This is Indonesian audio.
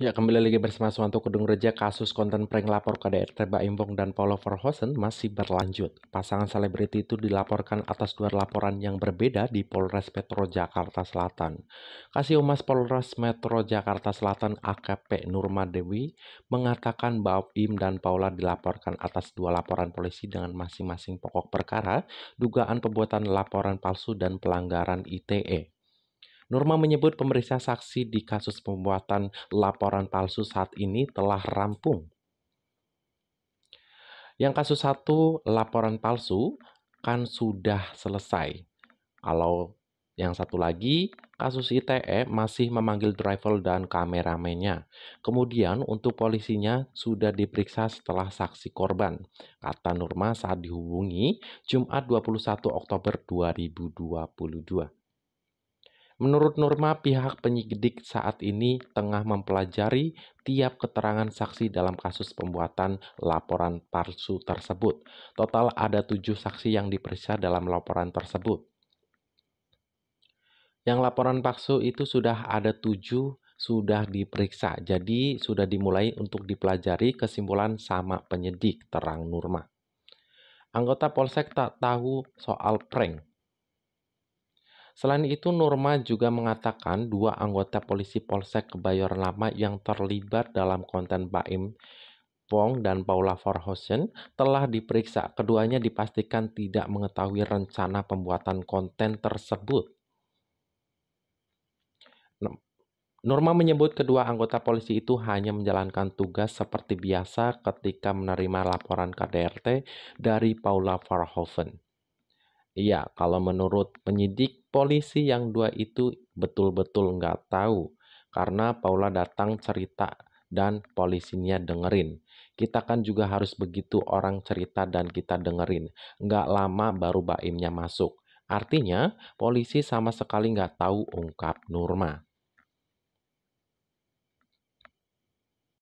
Ya, kembali lagi bersama Suwanto Kedung Reja, kasus konten prank lapor Terba Baimbong dan Paulo Verhoeven masih berlanjut. Pasangan selebriti itu dilaporkan atas dua laporan yang berbeda di Polres Metro Jakarta Selatan. Kasih Umas Polres Metro Jakarta Selatan AKP Nurma Dewi mengatakan bahwa Im dan Paula dilaporkan atas dua laporan polisi dengan masing-masing pokok perkara, dugaan pembuatan laporan palsu dan pelanggaran ITE. Norma menyebut pemeriksa saksi di kasus pembuatan laporan palsu saat ini telah rampung. Yang kasus satu laporan palsu kan sudah selesai. Kalau yang satu lagi, kasus ITE masih memanggil driver dan kameramennya. Kemudian untuk polisinya sudah diperiksa setelah saksi korban, kata Nurma saat dihubungi Jumat 21 Oktober 2022. Menurut Nurma, pihak penyidik saat ini tengah mempelajari tiap keterangan saksi dalam kasus pembuatan laporan palsu tersebut. Total ada tujuh saksi yang diperiksa dalam laporan tersebut. Yang laporan palsu itu sudah ada tujuh sudah diperiksa, jadi sudah dimulai untuk dipelajari kesimpulan sama penyidik, terang Nurma. Anggota Polsek tak tahu soal prank, Selain itu, Norma juga mengatakan dua anggota polisi Polsek Kebayoran Lama yang terlibat dalam konten Baim Wong dan Paula Verhoeven telah diperiksa. Keduanya dipastikan tidak mengetahui rencana pembuatan konten tersebut. Norma menyebut kedua anggota polisi itu hanya menjalankan tugas seperti biasa ketika menerima laporan KDRT dari Paula Verhoeven. Iya, kalau menurut penyidik, polisi yang dua itu betul-betul nggak tahu karena Paula datang cerita dan polisinya dengerin. Kita kan juga harus begitu orang cerita dan kita dengerin. Nggak lama baru baimnya masuk. Artinya, polisi sama sekali nggak tahu ungkap Nurma.